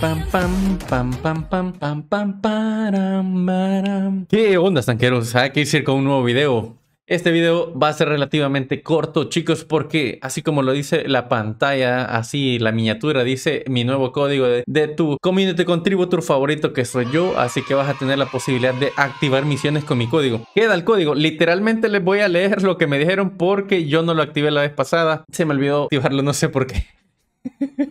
Pam, pam, pam, pam, pam, pam, pam, pam ¿Qué onda, tanqueros? hay que ir con un nuevo video. Este video va a ser relativamente corto, chicos, porque así como lo dice la pantalla, así la miniatura dice mi nuevo código de, de tu community contributor favorito que soy yo, así que vas a tener la posibilidad de activar misiones con mi código. Queda el código, literalmente les voy a leer lo que me dijeron porque yo no lo activé la vez pasada, se me olvidó activarlo, no sé por qué.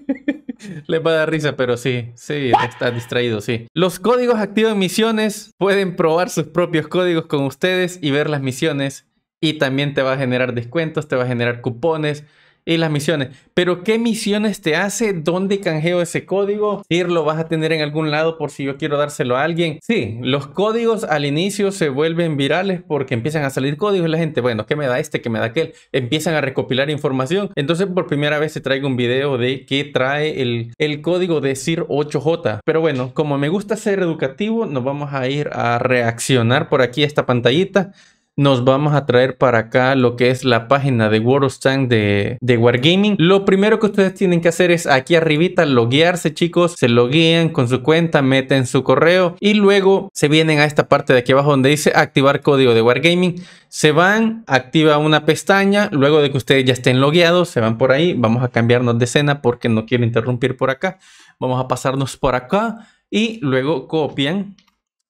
Le va a dar risa, pero sí, sí, está distraído, sí. Los códigos activos en misiones pueden probar sus propios códigos con ustedes y ver las misiones. Y también te va a generar descuentos, te va a generar cupones y las misiones. Pero ¿qué misiones te hace? ¿Dónde canjeo ese código? Ir lo vas a tener en algún lado por si yo quiero dárselo a alguien. Sí, los códigos al inicio se vuelven virales porque empiezan a salir códigos y la gente, bueno, ¿qué me da este? ¿Qué me da aquel? Empiezan a recopilar información. Entonces por primera vez se trae un video de qué trae el, el código de CIR 8J. Pero bueno, como me gusta ser educativo, nos vamos a ir a reaccionar por aquí a esta pantallita nos vamos a traer para acá lo que es la página de World of de, Wargaming. Lo primero que ustedes tienen que hacer es aquí arribita loguearse chicos, se loguean con su cuenta, meten su correo y luego se vienen a esta parte de aquí abajo donde dice activar código de Wargaming. Se van, activa una pestaña, luego de que ustedes ya estén logueados, se van por ahí. Vamos a cambiarnos de escena porque no quiero interrumpir por acá. Vamos a pasarnos por acá y luego copian,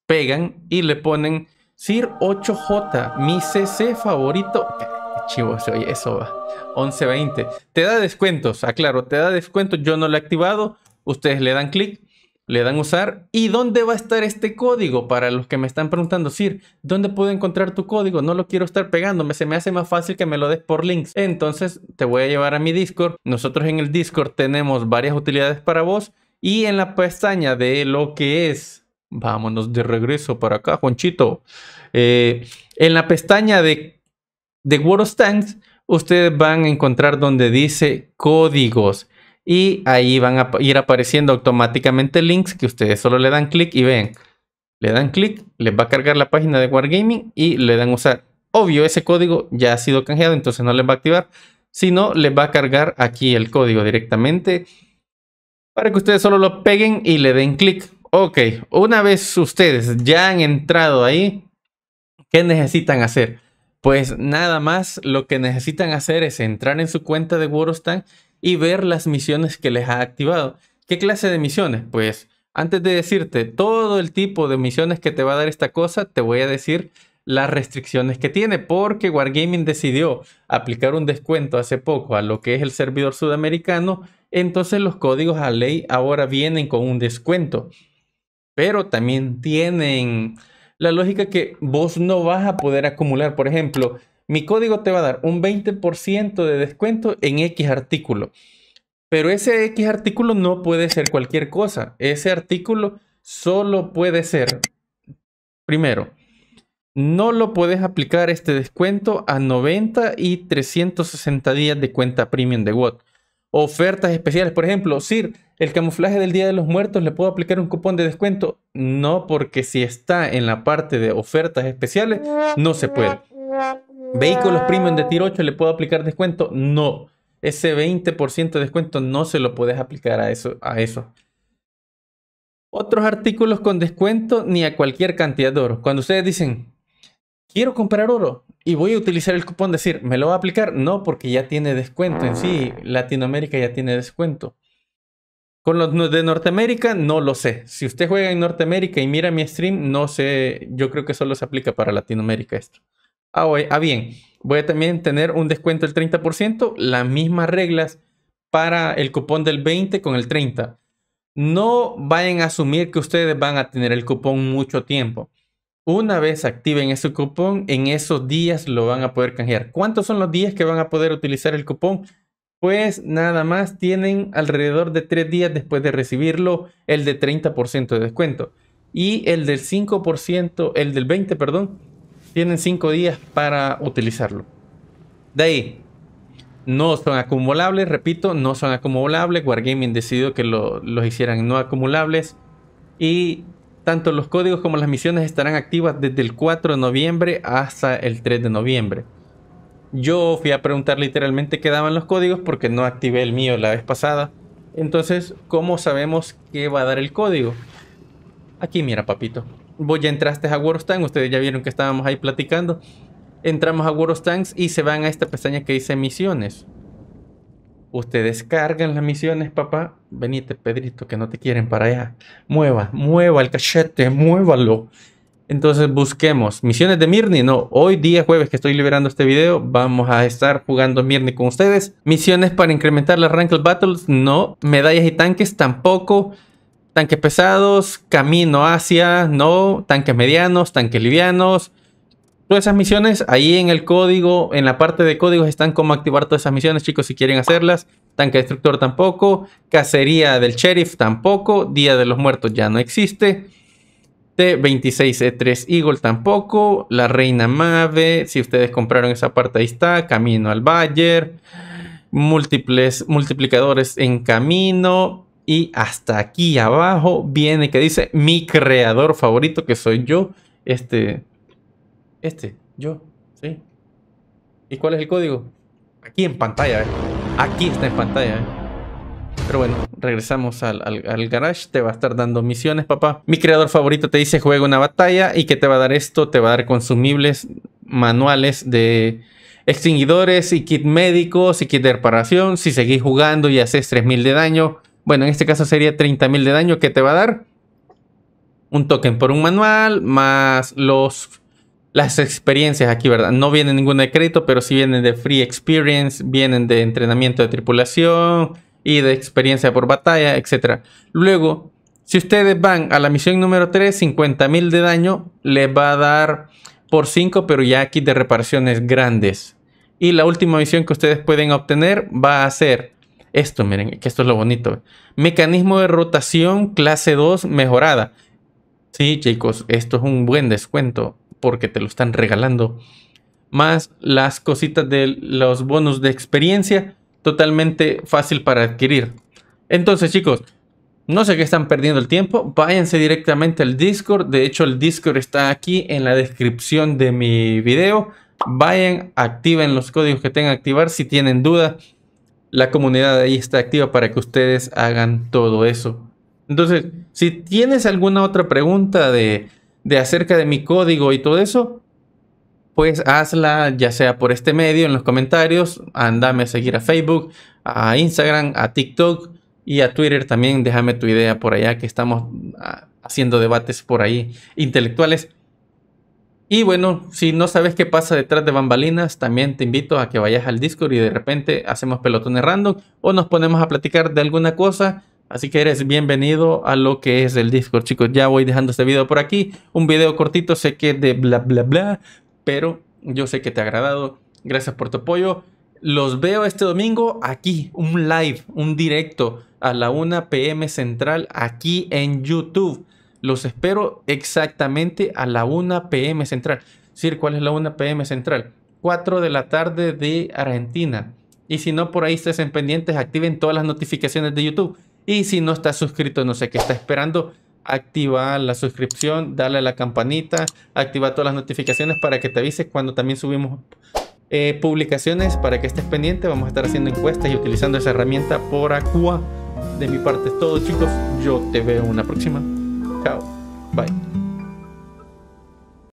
pegan y le ponen Sir 8J, mi CC favorito. Eh, qué chivo se oye, eso va. 1120. Te da descuentos, aclaro, te da descuentos. Yo no lo he activado. Ustedes le dan clic, le dan usar. ¿Y dónde va a estar este código? Para los que me están preguntando, Sir, ¿dónde puedo encontrar tu código? No lo quiero estar pegándome, se me hace más fácil que me lo des por links. Entonces te voy a llevar a mi Discord. Nosotros en el Discord tenemos varias utilidades para vos. Y en la pestaña de lo que es Vámonos de regreso para acá, Juanchito. Eh, en la pestaña de, de World of Tanks, ustedes van a encontrar donde dice códigos. Y ahí van a ir apareciendo automáticamente links que ustedes solo le dan clic y ven. Le dan clic, les va a cargar la página de Wargaming y le dan usar. Obvio, ese código ya ha sido canjeado, entonces no les va a activar, sino les va a cargar aquí el código directamente para que ustedes solo lo peguen y le den clic. Ok, una vez ustedes ya han entrado ahí, ¿qué necesitan hacer? Pues nada más lo que necesitan hacer es entrar en su cuenta de Warostan y ver las misiones que les ha activado. ¿Qué clase de misiones? Pues antes de decirte todo el tipo de misiones que te va a dar esta cosa, te voy a decir las restricciones que tiene, porque Wargaming decidió aplicar un descuento hace poco a lo que es el servidor sudamericano, entonces los códigos a ley ahora vienen con un descuento pero también tienen la lógica que vos no vas a poder acumular. Por ejemplo, mi código te va a dar un 20% de descuento en X artículo, pero ese X artículo no puede ser cualquier cosa. Ese artículo solo puede ser, primero, no lo puedes aplicar este descuento a 90 y 360 días de cuenta premium de WOT. Ofertas especiales, por ejemplo, Sir, el camuflaje del Día de los Muertos, ¿le puedo aplicar un cupón de descuento? No, porque si está en la parte de ofertas especiales, no se puede. Vehículos premium de tiro 8, ¿le puedo aplicar descuento? No. Ese 20% de descuento no se lo puedes aplicar a eso. A eso. Otros artículos con descuento ni a cualquier cantidad de oro. Cuando ustedes dicen, quiero comprar oro y voy a utilizar el cupón, decir, ¿me lo va a aplicar? No, porque ya tiene descuento en sí. Latinoamérica ya tiene descuento. Con los de Norteamérica, no lo sé. Si usted juega en Norteamérica y mira mi stream, no sé. Yo creo que solo se aplica para Latinoamérica esto. Ah, ah bien. Voy a también tener un descuento del 30%. Las mismas reglas para el cupón del 20 con el 30. No vayan a asumir que ustedes van a tener el cupón mucho tiempo. Una vez activen ese cupón, en esos días lo van a poder canjear. ¿Cuántos son los días que van a poder utilizar el cupón? pues nada más tienen alrededor de 3 días después de recibirlo el de 30% de descuento. Y el del 5%, el del 20%, perdón, tienen 5 días para utilizarlo. De ahí, no son acumulables, repito, no son acumulables. Wargaming decidió que los hicieran no acumulables. Y tanto los códigos como las misiones estarán activas desde el 4 de noviembre hasta el 3 de noviembre. Yo fui a preguntar literalmente qué daban los códigos porque no activé el mío la vez pasada. Entonces, ¿cómo sabemos qué va a dar el código? Aquí, mira, papito. Vos ya entraste a Tanks, ustedes ya vieron que estábamos ahí platicando. Entramos a Tanks y se van a esta pestaña que dice misiones. Ustedes cargan las misiones, papá. Venite, Pedrito, que no te quieren para allá. Mueva, mueva el cachete, muévalo. Entonces busquemos misiones de Mirni. No, hoy día jueves que estoy liberando este video, vamos a estar jugando Mirni con ustedes. Misiones para incrementar las Ranked Battles, no. Medallas y tanques, tampoco. Tanques pesados, camino hacia, no. Tanques medianos, tanques livianos. Todas esas misiones, ahí en el código, en la parte de códigos están como activar todas esas misiones, chicos, si quieren hacerlas. Tanque destructor tampoco, cacería del sheriff tampoco, día de los muertos ya no existe. 26 e 3 Eagle tampoco. La Reina Mave, si ustedes compraron esa parte, ahí está. Camino al Bayer. Múltiples multiplicadores en camino. Y hasta aquí abajo viene que dice mi creador favorito, que soy yo. Este. Este, yo. ¿Sí? ¿Y cuál es el código? Aquí en pantalla, ¿eh? Aquí está en pantalla, ¿eh? Pero bueno, regresamos al, garage. Te va a estar dando misiones, papá. Mi creador favorito te dice juega una batalla y que te va a dar esto. Te va a dar consumibles, manuales de extinguidores y kit médicos y kit de reparación. Si seguís jugando y haces 3000 de daño. Bueno, en este caso sería 30.000 de daño que te va a dar. Un token por un manual, más los las experiencias aquí, ¿verdad? No viene ninguna de crédito, pero sí vienen de free experience, vienen de entrenamiento de tripulación, y de experiencia por batalla, etc. Luego, si ustedes van a la misión número 3, 50.000 de daño, les va a dar por 5, pero ya aquí de reparaciones grandes. Y la última misión que ustedes pueden obtener va a ser esto, miren, que esto es lo bonito. Mecanismo de rotación clase 2 mejorada. Sí, chicos, esto es un buen descuento porque te lo están regalando. Más las cositas de los bonos de experiencia totalmente fácil para adquirir. Entonces, chicos, no sé qué están perdiendo el tiempo, váyanse directamente al Discord. De hecho, el Discord está aquí en la descripción de mi video. Vayan, activen los códigos que tengan que activar. Si tienen duda, la comunidad ahí está activa para que ustedes hagan todo eso. Entonces, si tienes alguna otra pregunta de, de acerca de mi código y todo eso, pues hazla ya sea por este medio en los comentarios, andame a seguir a Facebook, a Instagram, a TikTok y a Twitter también, déjame tu idea por allá que estamos ah, haciendo debates por ahí intelectuales. Y bueno, si no sabes qué pasa detrás de bambalinas, también te invito a que vayas al Discord y de repente hacemos pelotones random o nos ponemos a platicar de alguna cosa. Así que eres bienvenido a lo que es el Discord, chicos. Ya voy dejando este video por aquí. Un video cortito, sé que de bla bla bla, pero yo sé que te ha agradado. Gracias por tu apoyo. Los veo este domingo aquí, un live, un directo a la 1 pm central aquí en YouTube. Los espero exactamente a la 1 pm central. Sir, ¿cuál es la 1 pm central? 4 de la tarde de Argentina. Y si no, por ahí estés en pendientes, activen todas las notificaciones de YouTube. Y si no estás suscrito, no sé qué está esperando activa la suscripción, dale a la campanita, activa todas las notificaciones para que te avises cuando también subimos eh, publicaciones para que estés pendiente. Vamos a estar haciendo encuestas y utilizando esa herramienta por Acua. De mi parte es todo chicos, yo te veo en una próxima. Chao, bye.